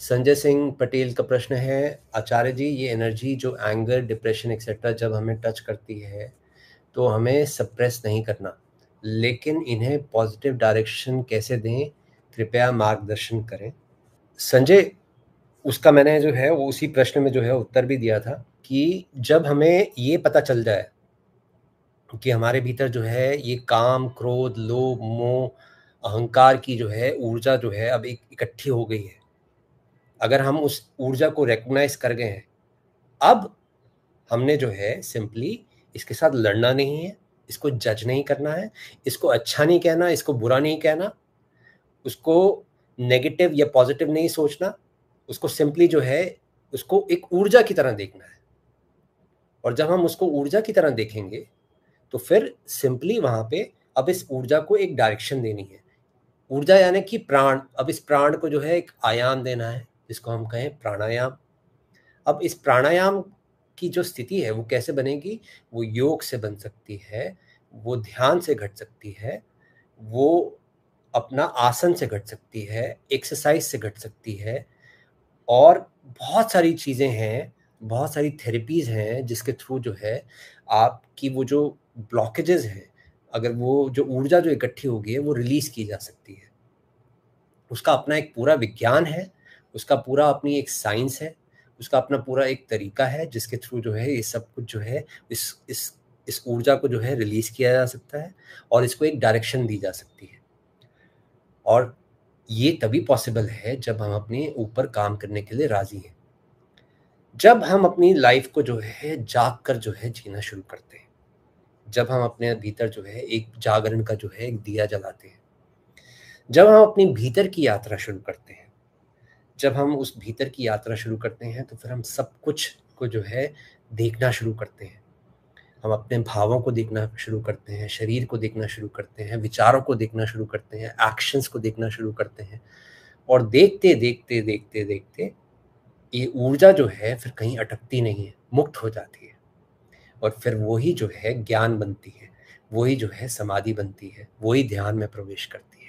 संजय सिंह पटेल का प्रश्न है आचार्य जी ये एनर्जी जो एंगर डिप्रेशन एक्सेट्रा जब हमें टच करती है तो हमें सप्रेस नहीं करना लेकिन इन्हें पॉजिटिव डायरेक्शन कैसे दें कृपया मार्गदर्शन करें संजय उसका मैंने जो है वो उसी प्रश्न में जो है उत्तर भी दिया था कि जब हमें ये पता चल जाए कि हमारे भीतर जो है ये काम क्रोध लोभ मोह अहंकार की जो है ऊर्जा जो है अब एक इकट्ठी हो गई है अगर हम उस ऊर्जा को रिकोगनाइज कर गए हैं अब हमने जो है सिंपली इसके साथ लड़ना नहीं है इसको जज नहीं करना है इसको अच्छा नहीं कहना इसको बुरा नहीं कहना उसको नेगेटिव या पॉजिटिव नहीं सोचना उसको सिंपली जो है उसको एक ऊर्जा की तरह देखना है और जब हम उसको ऊर्जा की तरह देखेंगे तो फिर सिंपली वहाँ पे अब इस ऊर्जा को एक डायरेक्शन देनी है ऊर्जा यानी कि प्राण अब इस प्राण को जो है एक आयाम देना है जिसको हम कहें प्राणायाम अब इस प्राणायाम की जो स्थिति है वो कैसे बनेगी वो योग से बन सकती है वो ध्यान से घट सकती है वो अपना आसन से घट सकती है एक्सरसाइज से घट सकती है और बहुत सारी चीज़ें हैं बहुत सारी थेरेपीज़ हैं जिसके थ्रू जो है आपकी वो जो ब्लॉकेजेस हैं अगर वो जो ऊर्जा जो इकट्ठी होगी है वो रिलीज़ की जा सकती है उसका अपना एक पूरा विज्ञान है उसका पूरा अपनी एक साइंस है उसका अपना पूरा एक तरीका है जिसके थ्रू जो है ये सब कुछ जो है इस इस इस ऊर्जा को जो है रिलीज किया जा सकता है और इसको एक डायरेक्शन दी जा सकती है और ये तभी पॉसिबल है जब हम अपने ऊपर काम करने के लिए राजी हैं जब हम अपनी लाइफ को जो है जाग कर जो है जीना शुरू करते हैं जब हम अपने भीतर जो है एक जागरण का जो है एक दिया जलाते हैं जब हम अपनी भीतर की यात्रा शुरू करते हैं जब हम उस भीतर की यात्रा शुरू करते हैं तो फिर हम सब कुछ को जो है देखना शुरू करते हैं हम अपने भावों को देखना शुरू करते हैं शरीर को देखना शुरू करते हैं विचारों को देखना शुरू करते हैं एक्शंस को देखना शुरू करते हैं और देखते देखते देखते देखते ये ऊर्जा जो है फिर कहीं अटकती नहीं है मुक्त हो जाती है और फिर वही जो है ज्ञान बनती है वही जो है समाधि बनती है वही ध्यान में प्रवेश करती है